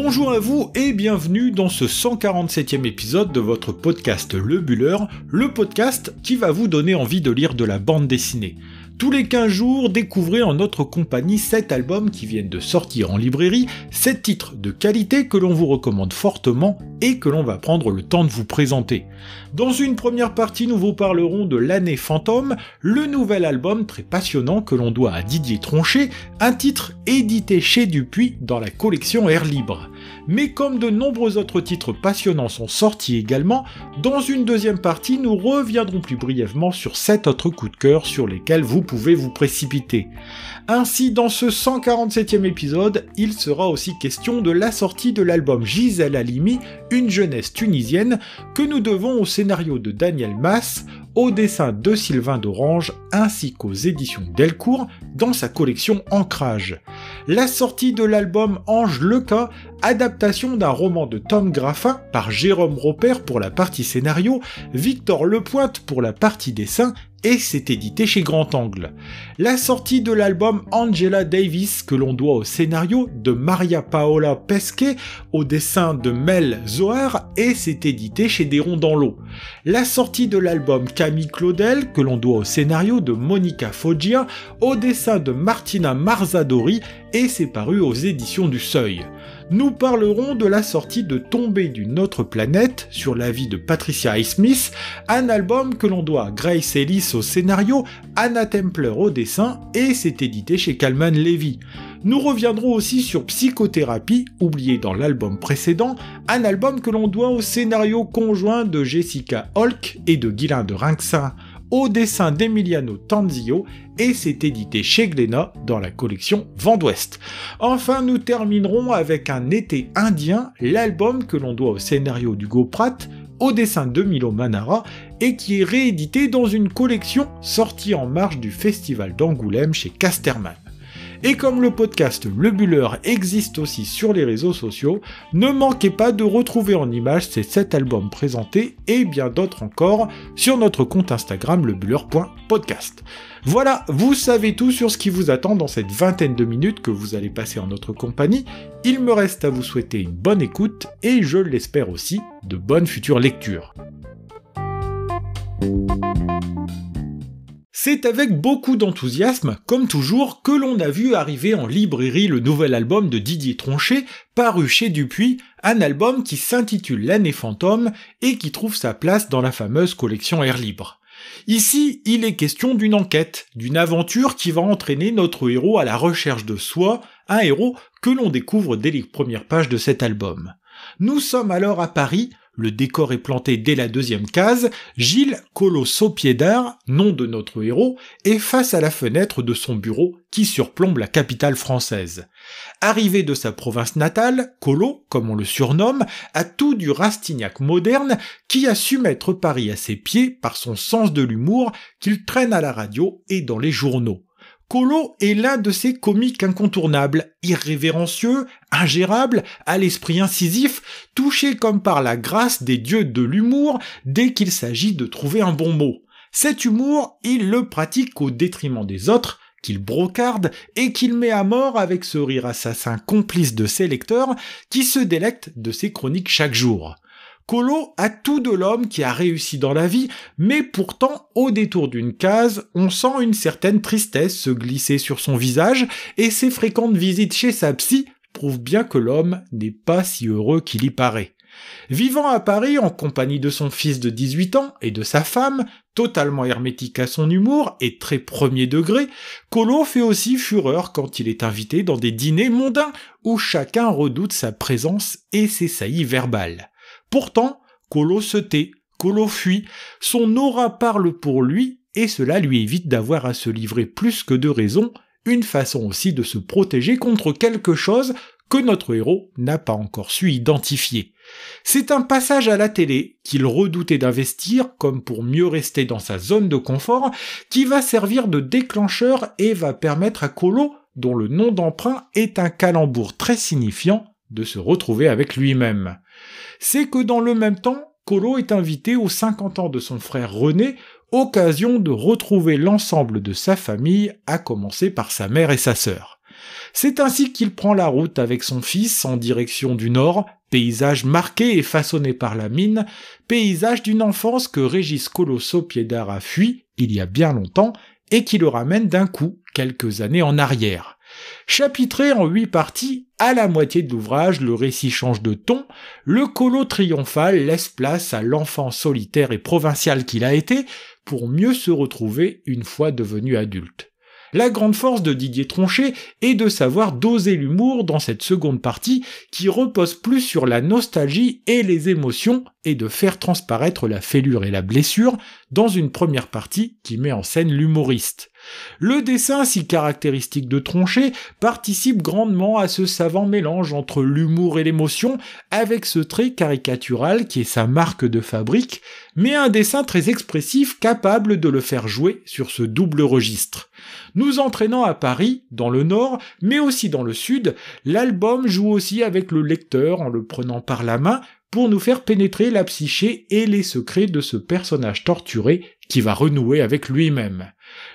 Bonjour à vous et bienvenue dans ce 147e épisode de votre podcast Le Bulleur, le podcast qui va vous donner envie de lire de la bande dessinée. Tous les 15 jours, découvrez en notre compagnie 7 albums qui viennent de sortir en librairie, 7 titres de qualité que l'on vous recommande fortement et que l'on va prendre le temps de vous présenter. Dans une première partie, nous vous parlerons de L'année fantôme, le nouvel album très passionnant que l'on doit à Didier Tronchet, un titre édité chez Dupuis dans la collection Air Libre mais comme de nombreux autres titres passionnants sont sortis également, dans une deuxième partie, nous reviendrons plus brièvement sur sept autres coups de cœur sur lesquels vous pouvez vous précipiter. Ainsi, dans ce 147e épisode, il sera aussi question de la sortie de l'album Gisèle Halimi, une jeunesse tunisienne, que nous devons au scénario de Daniel Mass, au dessin de Sylvain d'Orange ainsi qu'aux éditions Delcourt dans sa collection Ancrage. La sortie de l'album Ange Leca, adaptation d'un roman de Tom Graffin par Jérôme Roper pour la partie scénario, Victor Lepointe pour la partie dessin et c'est édité chez Grand Angle. La sortie de l'album Angela Davis, que l'on doit au scénario de Maria Paola Pesquet, au dessin de Mel Zohar, et c'est édité chez Des Ronds dans l'eau. La sortie de l'album Camille Claudel, que l'on doit au scénario de Monica Foggia, au dessin de Martina Marzadori, et c'est paru aux éditions du Seuil nous parlerons de la sortie de Tomber d'une autre planète, sur la vie de Patricia Smith, un album que l'on doit à Grace Ellis au scénario, Anna Templer au dessin, et c'est édité chez Calman Levy. Nous reviendrons aussi sur Psychothérapie, oublié dans l'album précédent, un album que l'on doit au scénario conjoint de Jessica Holk et de Guylain de Rinxin au dessin d'Emiliano Tanzio et c'est édité chez Glénat dans la collection Vent d'Ouest. Enfin, nous terminerons avec Un été indien, l'album que l'on doit au scénario d'Hugo Pratt, au dessin de Milo Manara et qui est réédité dans une collection sortie en marge du festival d'Angoulême chez Casterman. Et comme le podcast Le Buller existe aussi sur les réseaux sociaux, ne manquez pas de retrouver en images ces 7 albums présentés et bien d'autres encore sur notre compte Instagram lebuller.podcast. Voilà, vous savez tout sur ce qui vous attend dans cette vingtaine de minutes que vous allez passer en notre compagnie. Il me reste à vous souhaiter une bonne écoute et je l'espère aussi de bonnes futures lectures. C'est avec beaucoup d'enthousiasme, comme toujours, que l'on a vu arriver en librairie le nouvel album de Didier Tronchet, paru chez Dupuis, un album qui s'intitule L'année fantôme et qui trouve sa place dans la fameuse collection Air Libre. Ici, il est question d'une enquête, d'une aventure qui va entraîner notre héros à la recherche de soi, un héros que l'on découvre dès les premières pages de cet album. Nous sommes alors à Paris, le décor est planté dès la deuxième case, Gilles Colosso Piedard, nom de notre héros, est face à la fenêtre de son bureau qui surplombe la capitale française. Arrivé de sa province natale, Colo, comme on le surnomme, a tout du Rastignac moderne qui a su mettre Paris à ses pieds par son sens de l'humour qu'il traîne à la radio et dans les journaux. Colo est l'un de ces comiques incontournables, irrévérencieux, ingérable, à l'esprit incisif, touché comme par la grâce des dieux de l'humour dès qu'il s'agit de trouver un bon mot. Cet humour, il le pratique au détriment des autres, qu'il brocarde et qu'il met à mort avec ce rire assassin complice de ses lecteurs qui se délectent de ses chroniques chaque jour. Colo a tout de l'homme qui a réussi dans la vie, mais pourtant, au détour d'une case, on sent une certaine tristesse se glisser sur son visage, et ses fréquentes visites chez sa psy prouvent bien que l'homme n'est pas si heureux qu'il y paraît. Vivant à Paris en compagnie de son fils de 18 ans et de sa femme, totalement hermétique à son humour et très premier degré, Colo fait aussi fureur quand il est invité dans des dîners mondains où chacun redoute sa présence et ses saillies verbales. Pourtant, Colo se tait, Colo fuit, son aura parle pour lui, et cela lui évite d'avoir à se livrer plus que de raison, une façon aussi de se protéger contre quelque chose que notre héros n'a pas encore su identifier. C'est un passage à la télé qu'il redoutait d'investir comme pour mieux rester dans sa zone de confort qui va servir de déclencheur et va permettre à Colo, dont le nom d'emprunt est un calembour très signifiant, de se retrouver avec lui-même c'est que dans le même temps, Colo est invité aux 50 ans de son frère René, occasion de retrouver l'ensemble de sa famille, à commencer par sa mère et sa sœur. C'est ainsi qu'il prend la route avec son fils en direction du nord, paysage marqué et façonné par la mine, paysage d'une enfance que Régis Colosso Piedard a fui il y a bien longtemps et qui le ramène d'un coup quelques années en arrière. Chapitré en huit parties, à la moitié de l'ouvrage, le récit change de ton, le colo triomphal laisse place à l'enfant solitaire et provincial qu'il a été pour mieux se retrouver une fois devenu adulte. La grande force de Didier Tronchet est de savoir doser l'humour dans cette seconde partie qui repose plus sur la nostalgie et les émotions et de faire transparaître la fêlure et la blessure dans une première partie qui met en scène l'humoriste. Le dessin, si caractéristique de Tronchet, participe grandement à ce savant mélange entre l'humour et l'émotion, avec ce trait caricatural qui est sa marque de fabrique, mais un dessin très expressif capable de le faire jouer sur ce double registre. Nous entraînant à Paris, dans le nord, mais aussi dans le sud, l'album joue aussi avec le lecteur en le prenant par la main pour nous faire pénétrer la psyché et les secrets de ce personnage torturé qui va renouer avec lui-même.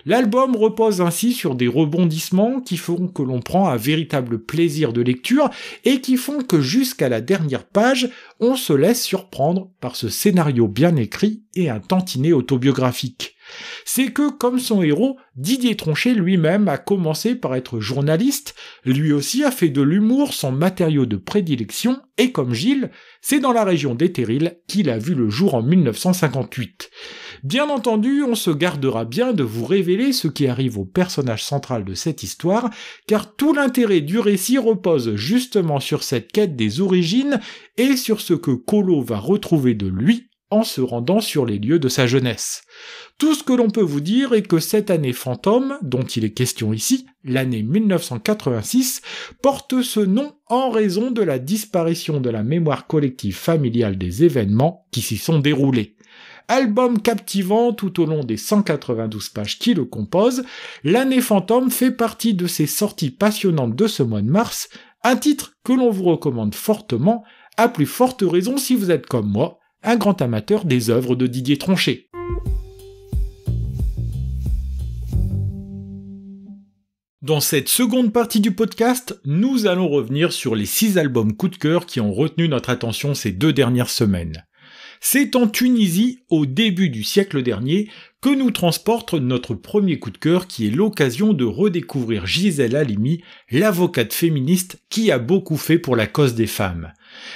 L'album repose ainsi sur des rebondissements qui feront que l'on prend un véritable plaisir de lecture et qui font que jusqu'à la dernière page, on se laisse surprendre par ce scénario bien écrit et un tantinet autobiographique. C'est que, comme son héros, Didier Tronchet lui-même a commencé par être journaliste, lui aussi a fait de l'humour son matériau de prédilection, et comme Gilles, c'est dans la région des Terrils qu'il a vu le jour en 1958. Bien entendu, on se gardera bien de vous révéler ce qui arrive au personnage central de cette histoire, car tout l'intérêt du récit repose justement sur cette quête des origines et sur ce que Colo va retrouver de lui en se rendant sur les lieux de sa jeunesse. Tout ce que l'on peut vous dire est que cette année fantôme, dont il est question ici, l'année 1986, porte ce nom en raison de la disparition de la mémoire collective familiale des événements qui s'y sont déroulés album captivant tout au long des 192 pages qui le composent, L'année fantôme fait partie de ces sorties passionnantes de ce mois de mars, un titre que l'on vous recommande fortement, à plus forte raison si vous êtes comme moi, un grand amateur des œuvres de Didier Tronchet. Dans cette seconde partie du podcast, nous allons revenir sur les six albums coup de cœur qui ont retenu notre attention ces deux dernières semaines. C'est en Tunisie, au début du siècle dernier, que nous transporte notre premier coup de cœur qui est l'occasion de redécouvrir Gisèle Halimi, l'avocate féministe qui a beaucoup fait pour la cause des femmes.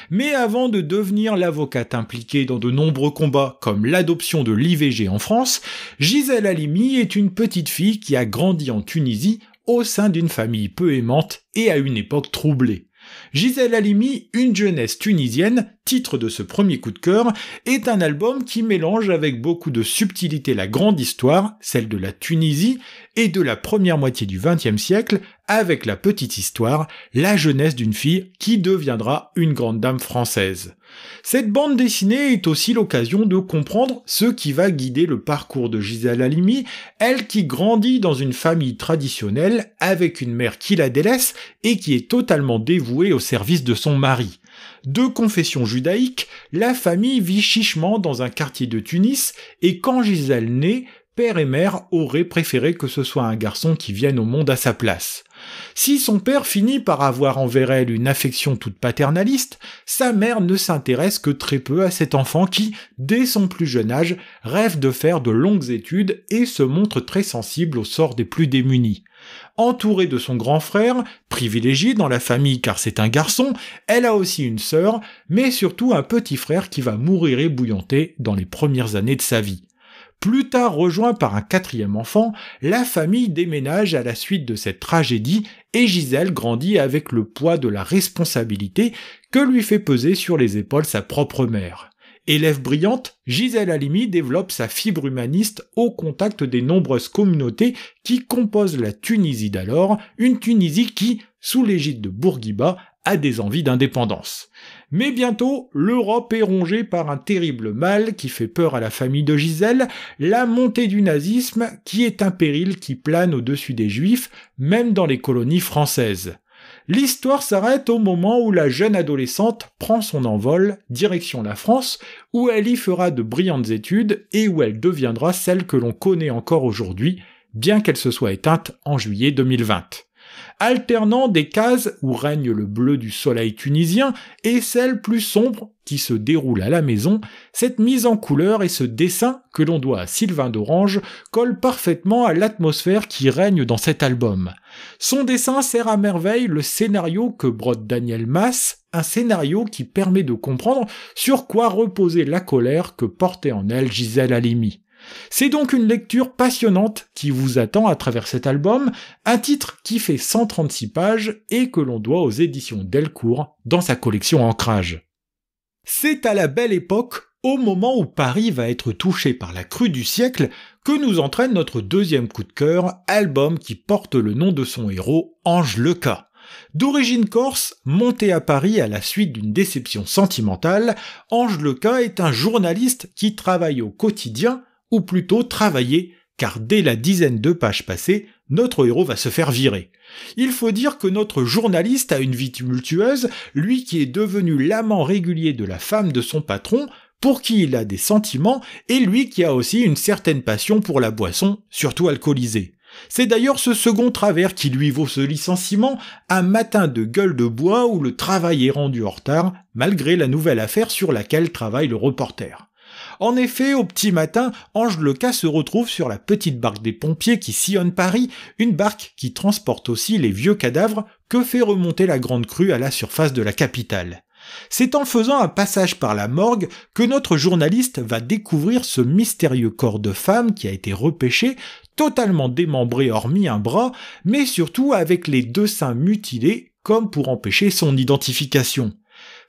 Mais avant de devenir l'avocate impliquée dans de nombreux combats comme l'adoption de l'IVG en France, Gisèle Halimi est une petite fille qui a grandi en Tunisie au sein d'une famille peu aimante et à une époque troublée. Gisèle Halimi, Une jeunesse tunisienne, titre de ce premier coup de cœur, est un album qui mélange avec beaucoup de subtilité la grande histoire, celle de la Tunisie, et de la première moitié du XXe siècle, avec la petite histoire, la jeunesse d'une fille qui deviendra une grande dame française. Cette bande dessinée est aussi l'occasion de comprendre ce qui va guider le parcours de Gisèle Halimi, elle qui grandit dans une famille traditionnelle avec une mère qui la délaisse et qui est totalement dévouée au service de son mari. De confession judaïque, la famille vit chichement dans un quartier de Tunis et quand Gisèle naît, père et mère auraient préféré que ce soit un garçon qui vienne au monde à sa place. Si son père finit par avoir envers elle une affection toute paternaliste, sa mère ne s'intéresse que très peu à cet enfant qui, dès son plus jeune âge, rêve de faire de longues études et se montre très sensible au sort des plus démunis. Entourée de son grand frère, privilégiée dans la famille car c'est un garçon, elle a aussi une sœur, mais surtout un petit frère qui va mourir ébouillanté dans les premières années de sa vie. Plus tard rejoint par un quatrième enfant, la famille déménage à la suite de cette tragédie et Gisèle grandit avec le poids de la responsabilité que lui fait peser sur les épaules sa propre mère. Élève brillante, Gisèle Alimi développe sa fibre humaniste au contact des nombreuses communautés qui composent la Tunisie d'alors, une Tunisie qui, sous l'égide de Bourguiba, a des envies d'indépendance. Mais bientôt, l'Europe est rongée par un terrible mal qui fait peur à la famille de Gisèle, la montée du nazisme qui est un péril qui plane au-dessus des juifs, même dans les colonies françaises. L'histoire s'arrête au moment où la jeune adolescente prend son envol, direction la France, où elle y fera de brillantes études et où elle deviendra celle que l'on connaît encore aujourd'hui, bien qu'elle se soit éteinte en juillet 2020 alternant des cases où règne le bleu du soleil tunisien et celles plus sombres qui se déroulent à la maison, cette mise en couleur et ce dessin que l'on doit à Sylvain d'Orange collent parfaitement à l'atmosphère qui règne dans cet album. Son dessin sert à merveille le scénario que brode Daniel Mass, un scénario qui permet de comprendre sur quoi reposait la colère que portait en elle Gisèle Halimi. C'est donc une lecture passionnante qui vous attend à travers cet album, un titre qui fait 136 pages et que l'on doit aux éditions Delcourt dans sa collection Ancrage. C'est à la belle époque, au moment où Paris va être touché par la crue du siècle, que nous entraîne notre deuxième coup de cœur, album qui porte le nom de son héros, Ange Leca. D'origine corse, monté à Paris à la suite d'une déception sentimentale, Ange Leca est un journaliste qui travaille au quotidien ou plutôt travailler, car dès la dizaine de pages passées, notre héros va se faire virer. Il faut dire que notre journaliste a une vie tumultueuse, lui qui est devenu l'amant régulier de la femme de son patron, pour qui il a des sentiments, et lui qui a aussi une certaine passion pour la boisson, surtout alcoolisée. C'est d'ailleurs ce second travers qui lui vaut ce licenciement, un matin de gueule de bois où le travail est rendu en retard, malgré la nouvelle affaire sur laquelle travaille le reporter. En effet, au petit matin, Ange Leca se retrouve sur la petite barque des pompiers qui sillonne Paris, une barque qui transporte aussi les vieux cadavres que fait remonter la grande crue à la surface de la capitale. C'est en faisant un passage par la morgue que notre journaliste va découvrir ce mystérieux corps de femme qui a été repêché, totalement démembré hormis un bras, mais surtout avec les deux seins mutilés comme pour empêcher son identification.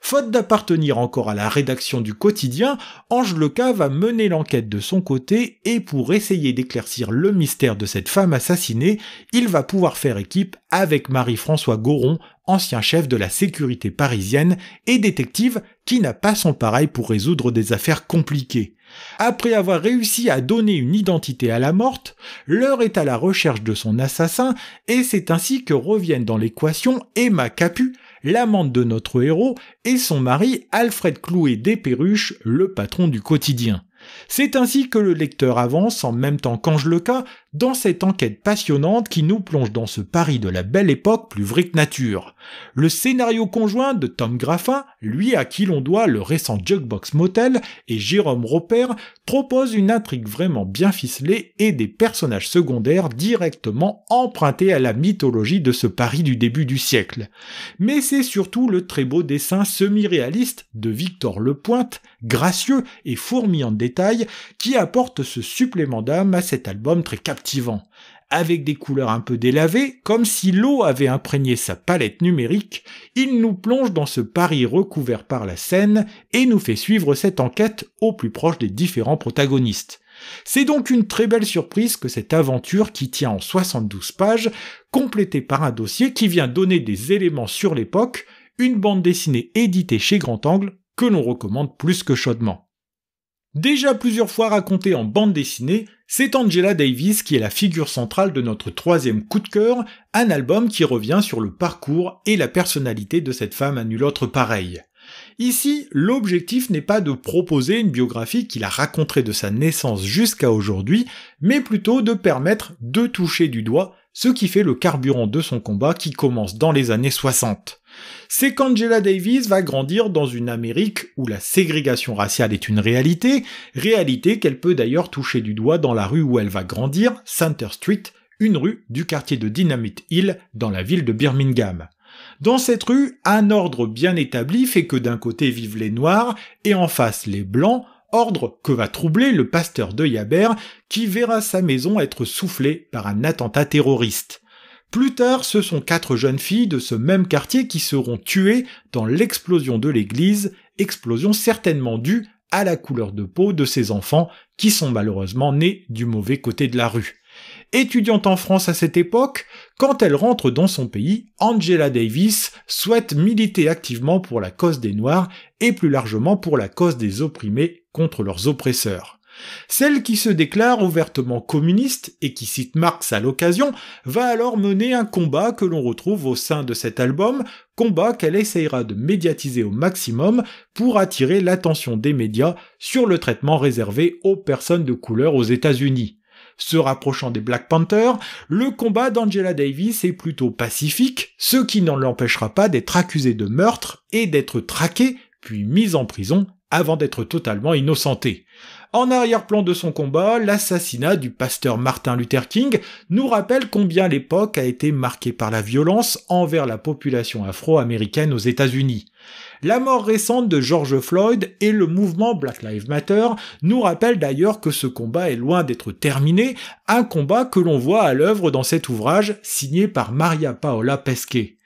Faute d'appartenir encore à la rédaction du quotidien, Ange Leca va mener l'enquête de son côté et pour essayer d'éclaircir le mystère de cette femme assassinée, il va pouvoir faire équipe avec Marie-François Goron, ancien chef de la sécurité parisienne et détective qui n'a pas son pareil pour résoudre des affaires compliquées. Après avoir réussi à donner une identité à la morte, l'heure est à la recherche de son assassin et c'est ainsi que reviennent dans l'équation Emma Capu, l'amante de notre héros, et son mari Alfred Clouet des Perruches, le patron du quotidien. C'est ainsi que le lecteur avance en même temps cas, dans cette enquête passionnante qui nous plonge dans ce Paris de la belle époque plus vrai que nature. Le scénario conjoint de Tom Graffin, lui à qui l'on doit le récent Jukebox Motel, et Jérôme Roper, propose une intrigue vraiment bien ficelée et des personnages secondaires directement empruntés à la mythologie de ce Paris du début du siècle. Mais c'est surtout le très beau dessin semi-réaliste de Victor Lepointe, gracieux et fourmillant de détails, qui apporte ce supplément d'âme à cet album très captivant avec des couleurs un peu délavées, comme si l'eau avait imprégné sa palette numérique, il nous plonge dans ce Paris recouvert par la Seine et nous fait suivre cette enquête au plus proche des différents protagonistes. C'est donc une très belle surprise que cette aventure qui tient en 72 pages, complétée par un dossier qui vient donner des éléments sur l'époque, une bande dessinée éditée chez Grand Angle que l'on recommande plus que chaudement. Déjà plusieurs fois racontée en bande dessinée, c'est Angela Davis qui est la figure centrale de notre troisième coup de cœur, un album qui revient sur le parcours et la personnalité de cette femme à nul autre pareil. Ici, l'objectif n'est pas de proposer une biographie qui la raconterait de sa naissance jusqu'à aujourd'hui, mais plutôt de permettre de toucher du doigt ce qui fait le carburant de son combat qui commence dans les années 60 c'est qu'Angela Davis va grandir dans une Amérique où la ségrégation raciale est une réalité, réalité qu'elle peut d'ailleurs toucher du doigt dans la rue où elle va grandir, Center Street, une rue du quartier de Dynamite Hill dans la ville de Birmingham. Dans cette rue, un ordre bien établi fait que d'un côté vivent les Noirs et en face les Blancs, ordre que va troubler le pasteur de Yaber, qui verra sa maison être soufflée par un attentat terroriste. Plus tard, ce sont quatre jeunes filles de ce même quartier qui seront tuées dans l'explosion de l'église, explosion certainement due à la couleur de peau de ces enfants qui sont malheureusement nés du mauvais côté de la rue. Étudiante en France à cette époque, quand elle rentre dans son pays, Angela Davis souhaite militer activement pour la cause des Noirs et plus largement pour la cause des opprimés contre leurs oppresseurs. Celle qui se déclare ouvertement communiste et qui cite Marx à l'occasion va alors mener un combat que l'on retrouve au sein de cet album, combat qu'elle essayera de médiatiser au maximum pour attirer l'attention des médias sur le traitement réservé aux personnes de couleur aux États-Unis. Se rapprochant des Black Panthers, le combat d'Angela Davis est plutôt pacifique, ce qui ne l'empêchera pas d'être accusée de meurtre et d'être traquée puis mise en prison avant d'être totalement innocentée. En arrière-plan de son combat, l'assassinat du pasteur Martin Luther King nous rappelle combien l'époque a été marquée par la violence envers la population afro-américaine aux États-Unis. La mort récente de George Floyd et le mouvement Black Lives Matter nous rappellent d'ailleurs que ce combat est loin d'être terminé, un combat que l'on voit à l'œuvre dans cet ouvrage signé par Maria Paola Pesquet.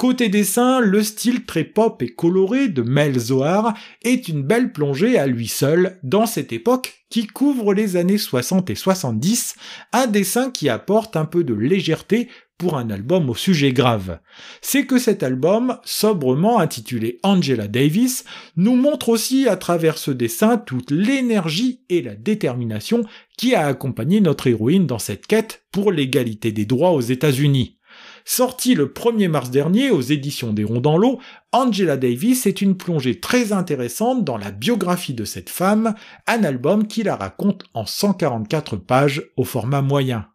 Côté dessin, le style très pop et coloré de Mel Zohar est une belle plongée à lui seul dans cette époque qui couvre les années 60 et 70, un dessin qui apporte un peu de légèreté pour un album au sujet grave. C'est que cet album, sobrement intitulé Angela Davis, nous montre aussi à travers ce dessin toute l'énergie et la détermination qui a accompagné notre héroïne dans cette quête pour l'égalité des droits aux États-Unis. Sorti le 1er mars dernier aux éditions des Ronds dans l'eau, Angela Davis est une plongée très intéressante dans la biographie de cette femme, un album qui la raconte en 144 pages au format moyen.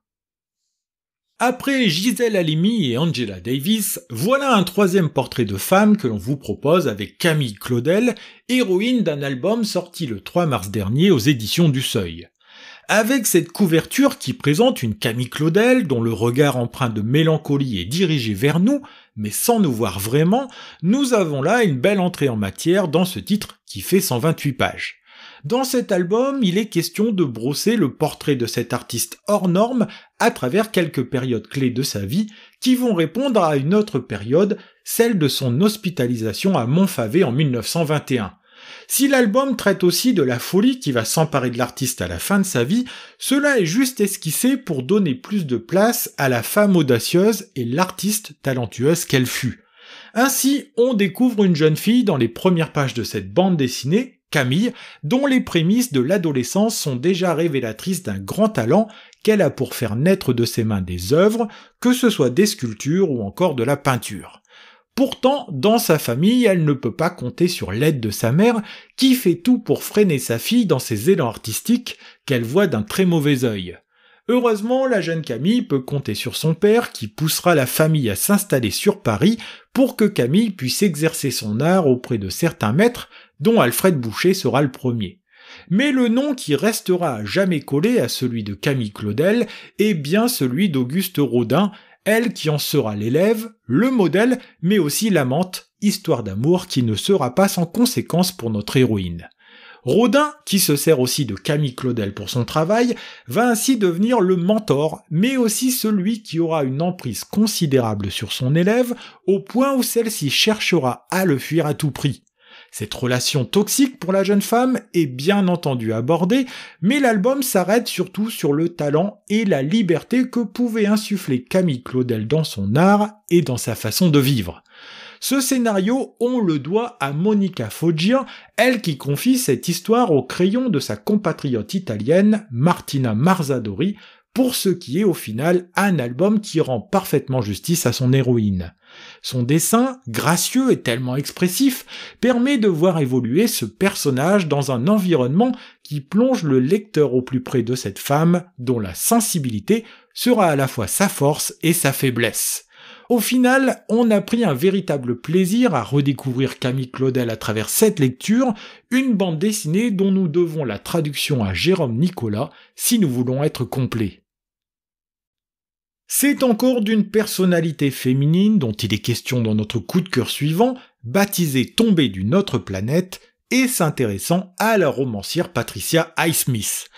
Après Gisèle Halimi et Angela Davis, voilà un troisième portrait de femme que l'on vous propose avec Camille Claudel, héroïne d'un album sorti le 3 mars dernier aux éditions du Seuil avec cette couverture qui présente une Camille Claudel dont le regard empreint de mélancolie est dirigé vers nous, mais sans nous voir vraiment, nous avons là une belle entrée en matière dans ce titre qui fait 128 pages. Dans cet album, il est question de brosser le portrait de cet artiste hors norme à travers quelques périodes clés de sa vie qui vont répondre à une autre période, celle de son hospitalisation à Montfavet en 1921. Si l'album traite aussi de la folie qui va s'emparer de l'artiste à la fin de sa vie, cela est juste esquissé pour donner plus de place à la femme audacieuse et l'artiste talentueuse qu'elle fut. Ainsi, on découvre une jeune fille dans les premières pages de cette bande dessinée, Camille, dont les prémices de l'adolescence sont déjà révélatrices d'un grand talent qu'elle a pour faire naître de ses mains des œuvres, que ce soit des sculptures ou encore de la peinture. Pourtant, dans sa famille, elle ne peut pas compter sur l'aide de sa mère, qui fait tout pour freiner sa fille dans ses élans artistiques qu'elle voit d'un très mauvais œil. Heureusement, la jeune Camille peut compter sur son père qui poussera la famille à s'installer sur Paris pour que Camille puisse exercer son art auprès de certains maîtres dont Alfred Boucher sera le premier. Mais le nom qui restera à jamais collé à celui de Camille Claudel est bien celui d'Auguste Rodin, elle qui en sera l'élève, le modèle, mais aussi l'amante, histoire d'amour qui ne sera pas sans conséquence pour notre héroïne. Rodin, qui se sert aussi de Camille Claudel pour son travail, va ainsi devenir le mentor, mais aussi celui qui aura une emprise considérable sur son élève, au point où celle-ci cherchera à le fuir à tout prix. Cette relation toxique pour la jeune femme est bien entendu abordée, mais l'album s'arrête surtout sur le talent et la liberté que pouvait insuffler Camille Claudel dans son art et dans sa façon de vivre. Ce scénario, on le doit à Monica Foggia, elle qui confie cette histoire au crayon de sa compatriote italienne Martina Marzadori, pour ce qui est au final un album qui rend parfaitement justice à son héroïne. Son dessin, gracieux et tellement expressif, permet de voir évoluer ce personnage dans un environnement qui plonge le lecteur au plus près de cette femme dont la sensibilité sera à la fois sa force et sa faiblesse. Au final, on a pris un véritable plaisir à redécouvrir Camille Claudel à travers cette lecture, une bande dessinée dont nous devons la traduction à Jérôme Nicolas si nous voulons être complets. C'est encore d'une personnalité féminine dont il est question dans notre coup de cœur suivant, baptisée Tombée d'une autre planète et s'intéressant à la romancière Patricia Highsmith.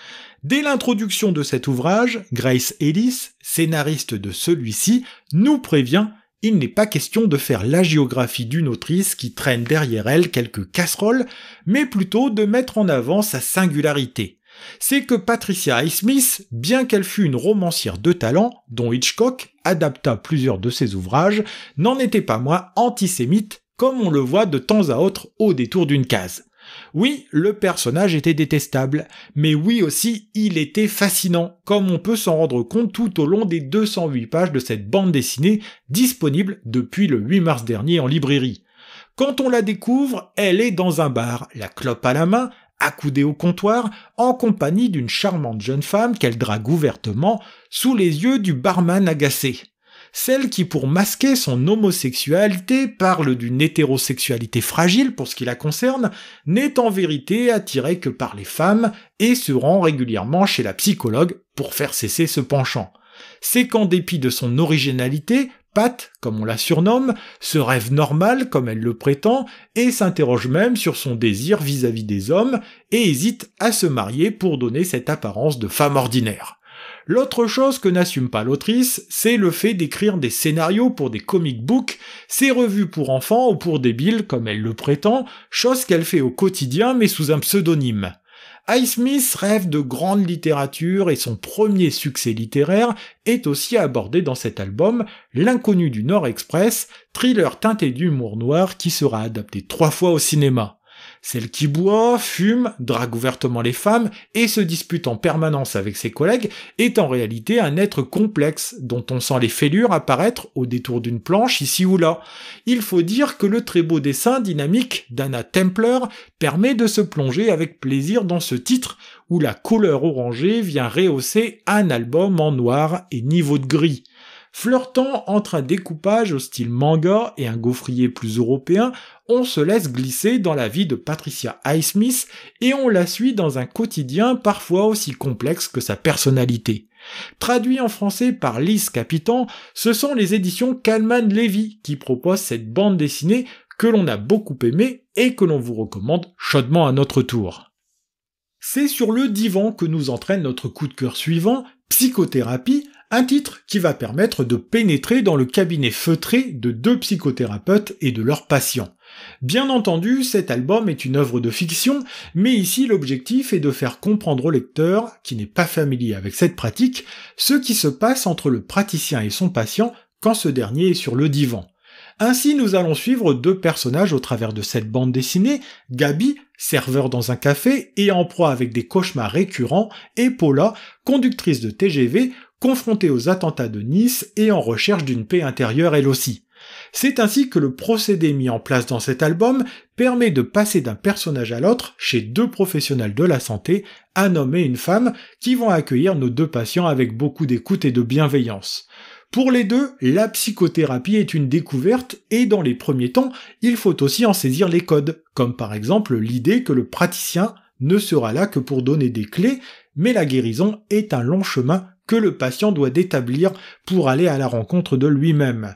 Dès l'introduction de cet ouvrage, Grace Ellis, scénariste de celui-ci, nous prévient il n'est pas question de faire la géographie d'une autrice qui traîne derrière elle quelques casseroles, mais plutôt de mettre en avant sa singularité c'est que Patricia Smith, bien qu'elle fût une romancière de talent, dont Hitchcock adapta plusieurs de ses ouvrages, n'en était pas moins antisémite, comme on le voit de temps à autre au détour d'une case. Oui, le personnage était détestable, mais oui aussi, il était fascinant, comme on peut s'en rendre compte tout au long des 208 pages de cette bande dessinée disponible depuis le 8 mars dernier en librairie. Quand on la découvre, elle est dans un bar, la clope à la main, Accoudé au comptoir, en compagnie d'une charmante jeune femme qu'elle drague ouvertement sous les yeux du barman agacé. Celle qui, pour masquer son homosexualité, parle d'une hétérosexualité fragile pour ce qui la concerne, n'est en vérité attirée que par les femmes et se rend régulièrement chez la psychologue pour faire cesser ce penchant. C'est qu'en dépit de son originalité, Pat, comme on la surnomme, se rêve normal comme elle le prétend et s'interroge même sur son désir vis-à-vis -vis des hommes et hésite à se marier pour donner cette apparence de femme ordinaire. L'autre chose que n'assume pas l'autrice, c'est le fait d'écrire des scénarios pour des comic books, ses revues pour enfants ou pour débiles comme elle le prétend, chose qu'elle fait au quotidien mais sous un pseudonyme. Smith rêve de grande littérature et son premier succès littéraire est aussi abordé dans cet album, L'inconnu du Nord Express, thriller teinté d'humour noir qui sera adapté trois fois au cinéma. Celle qui boit, fume, drague ouvertement les femmes et se dispute en permanence avec ses collègues est en réalité un être complexe dont on sent les fêlures apparaître au détour d'une planche ici ou là. Il faut dire que le très beau dessin dynamique d'Anna Templer permet de se plonger avec plaisir dans ce titre où la couleur orangée vient rehausser un album en noir et niveau de gris. Flirtant entre un découpage au style manga et un gaufrier plus européen, on se laisse glisser dans la vie de Patricia Highsmith et on la suit dans un quotidien parfois aussi complexe que sa personnalité. Traduit en français par Lise Capitan, ce sont les éditions Kalman Levy qui proposent cette bande dessinée que l'on a beaucoup aimée et que l'on vous recommande chaudement à notre tour. C'est sur le divan que nous entraîne notre coup de cœur suivant, Psychothérapie, un titre qui va permettre de pénétrer dans le cabinet feutré de deux psychothérapeutes et de leurs patients. Bien entendu, cet album est une œuvre de fiction, mais ici l'objectif est de faire comprendre au lecteur, qui n'est pas familier avec cette pratique, ce qui se passe entre le praticien et son patient quand ce dernier est sur le divan. Ainsi, nous allons suivre deux personnages au travers de cette bande dessinée, Gabi, serveur dans un café et en proie avec des cauchemars récurrents, et Paula, conductrice de TGV, confrontée aux attentats de Nice et en recherche d'une paix intérieure elle aussi. C'est ainsi que le procédé mis en place dans cet album permet de passer d'un personnage à l'autre chez deux professionnels de la santé, un homme et une femme, qui vont accueillir nos deux patients avec beaucoup d'écoute et de bienveillance. Pour les deux, la psychothérapie est une découverte et dans les premiers temps, il faut aussi en saisir les codes, comme par exemple l'idée que le praticien ne sera là que pour donner des clés, mais la guérison est un long chemin que le patient doit d'établir pour aller à la rencontre de lui-même.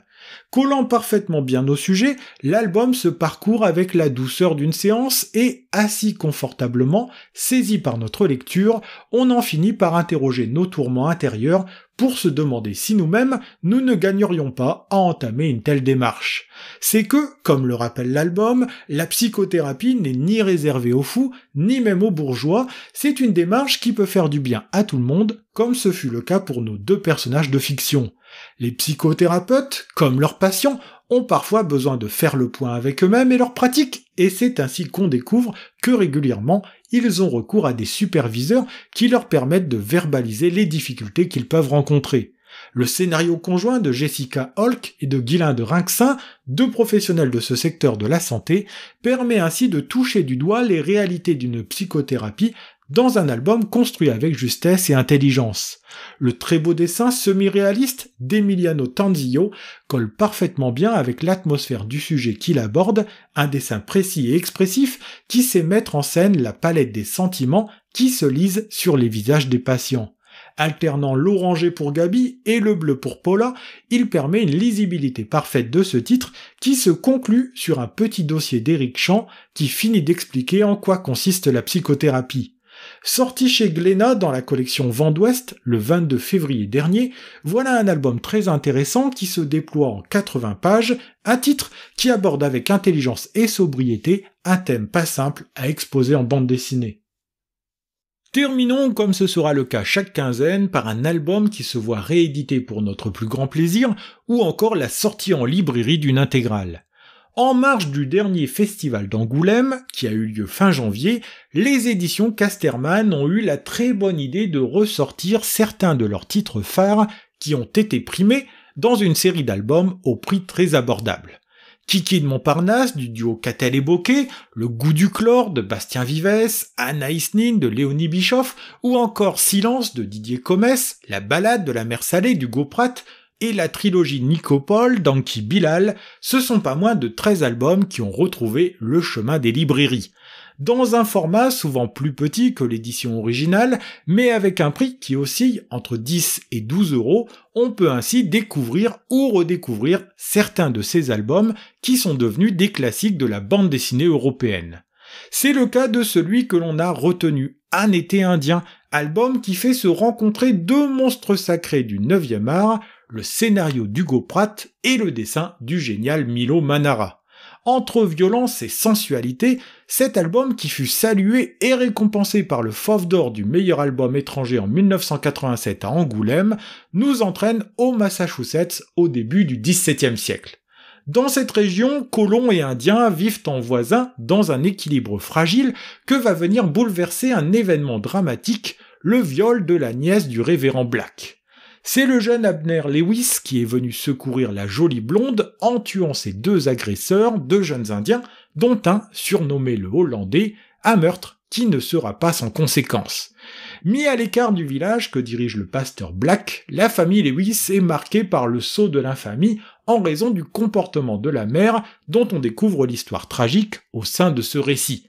Collant parfaitement bien au sujet, l'album se parcourt avec la douceur d'une séance et, assis confortablement, saisi par notre lecture, on en finit par interroger nos tourments intérieurs pour se demander si nous-mêmes nous ne gagnerions pas à entamer une telle démarche. C'est que, comme le rappelle l'album, la psychothérapie n'est ni réservée aux fous, ni même aux bourgeois, c'est une démarche qui peut faire du bien à tout le monde, comme ce fut le cas pour nos deux personnages de fiction. Les psychothérapeutes, comme leurs patients, ont parfois besoin de faire le point avec eux-mêmes et leurs pratiques, et c'est ainsi qu'on découvre que régulièrement ils ont recours à des superviseurs qui leur permettent de verbaliser les difficultés qu'ils peuvent rencontrer. Le scénario conjoint de Jessica Holk et de Guylain de Rinxin, deux professionnels de ce secteur de la santé, permet ainsi de toucher du doigt les réalités d'une psychothérapie dans un album construit avec justesse et intelligence. Le très beau dessin semi-réaliste d'Emiliano Tanzillo colle parfaitement bien avec l'atmosphère du sujet qu'il aborde, un dessin précis et expressif qui sait mettre en scène la palette des sentiments qui se lisent sur les visages des patients. Alternant l'oranger pour Gabi et le bleu pour Paula, il permet une lisibilité parfaite de ce titre qui se conclut sur un petit dossier d'Eric Champ qui finit d'expliquer en quoi consiste la psychothérapie. Sorti chez Glénat dans la collection Vent d'Ouest le 22 février dernier, voilà un album très intéressant qui se déploie en 80 pages, à titre qui aborde avec intelligence et sobriété un thème pas simple à exposer en bande dessinée. Terminons, comme ce sera le cas chaque quinzaine, par un album qui se voit réédité pour notre plus grand plaisir, ou encore la sortie en librairie d'une intégrale en marge du dernier festival d'Angoulême, qui a eu lieu fin janvier, les éditions Casterman ont eu la très bonne idée de ressortir certains de leurs titres phares qui ont été primés dans une série d'albums au prix très abordable. Kiki de Montparnasse du duo Catel et Bokeh, Le goût du chlore de Bastien Vivès, Anaïs Nin de Léonie Bischoff ou encore Silence de Didier Comès, La ballade de la mer salée du Goprat et la trilogie Nicopole d'Anki Bilal, ce sont pas moins de 13 albums qui ont retrouvé le chemin des librairies. Dans un format souvent plus petit que l'édition originale, mais avec un prix qui oscille entre 10 et 12 euros, on peut ainsi découvrir ou redécouvrir certains de ces albums qui sont devenus des classiques de la bande dessinée européenne. C'est le cas de celui que l'on a retenu, Un été indien, album qui fait se rencontrer deux monstres sacrés du 9e art, le scénario d'Hugo Pratt et le dessin du génial Milo Manara. Entre violence et sensualité, cet album qui fut salué et récompensé par le Fauve d'Or du meilleur album étranger en 1987 à Angoulême, nous entraîne au Massachusetts au début du XVIIe siècle. Dans cette région, colons et indiens vivent en voisins dans un équilibre fragile que va venir bouleverser un événement dramatique, le viol de la nièce du révérend Black c'est le jeune Abner Lewis qui est venu secourir la jolie blonde en tuant ses deux agresseurs, deux jeunes Indiens, dont un, surnommé le Hollandais, un meurtre qui ne sera pas sans conséquence. Mis à l'écart du village que dirige le pasteur Black, la famille Lewis est marquée par le sceau de l'infamie en raison du comportement de la mère dont on découvre l'histoire tragique au sein de ce récit.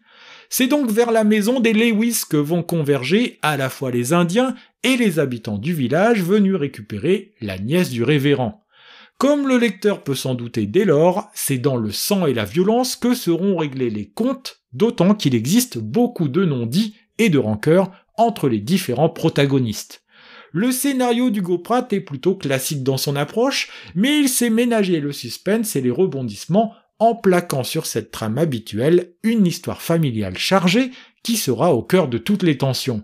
C'est donc vers la maison des Lewis que vont converger à la fois les Indiens et les habitants du village venus récupérer la nièce du révérend. Comme le lecteur peut s'en douter dès lors, c'est dans le sang et la violence que seront réglés les contes, d'autant qu'il existe beaucoup de non-dits et de rancœurs entre les différents protagonistes. Le scénario d'Hugo Pratt est plutôt classique dans son approche, mais il sait ménager le suspense et les rebondissements en plaquant sur cette trame habituelle une histoire familiale chargée qui sera au cœur de toutes les tensions.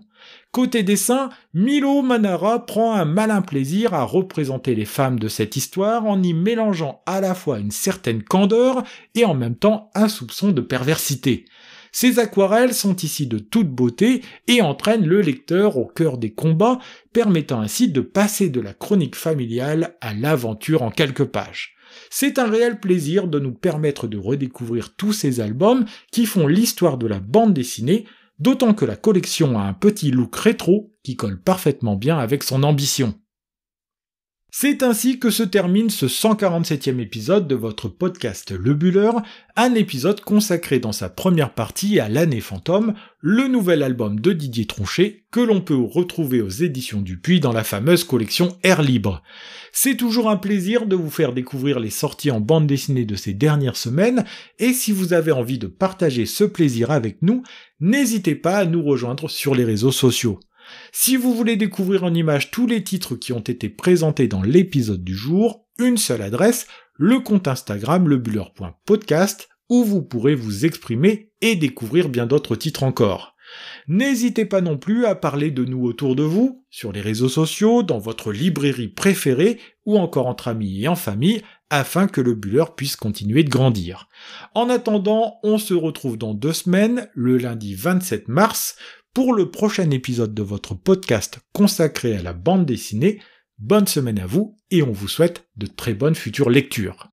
Côté dessin, Milo Manara prend un malin plaisir à représenter les femmes de cette histoire en y mélangeant à la fois une certaine candeur et en même temps un soupçon de perversité. Ces aquarelles sont ici de toute beauté et entraînent le lecteur au cœur des combats, permettant ainsi de passer de la chronique familiale à l'aventure en quelques pages. C'est un réel plaisir de nous permettre de redécouvrir tous ces albums qui font l'histoire de la bande dessinée d'autant que la collection a un petit look rétro qui colle parfaitement bien avec son ambition. C'est ainsi que se termine ce 147e épisode de votre podcast Le Bulleur, un épisode consacré dans sa première partie à L'année fantôme, le nouvel album de Didier Tronchet que l'on peut retrouver aux éditions Dupuis dans la fameuse collection Air Libre. C'est toujours un plaisir de vous faire découvrir les sorties en bande dessinée de ces dernières semaines et si vous avez envie de partager ce plaisir avec nous, n'hésitez pas à nous rejoindre sur les réseaux sociaux. Si vous voulez découvrir en image tous les titres qui ont été présentés dans l'épisode du jour, une seule adresse, le compte Instagram lebuller.podcast où vous pourrez vous exprimer et découvrir bien d'autres titres encore. N'hésitez pas non plus à parler de nous autour de vous, sur les réseaux sociaux, dans votre librairie préférée ou encore entre amis et en famille, afin que le Buller puisse continuer de grandir. En attendant, on se retrouve dans deux semaines, le lundi 27 mars, pour le prochain épisode de votre podcast consacré à la bande dessinée. Bonne semaine à vous et on vous souhaite de très bonnes futures lectures.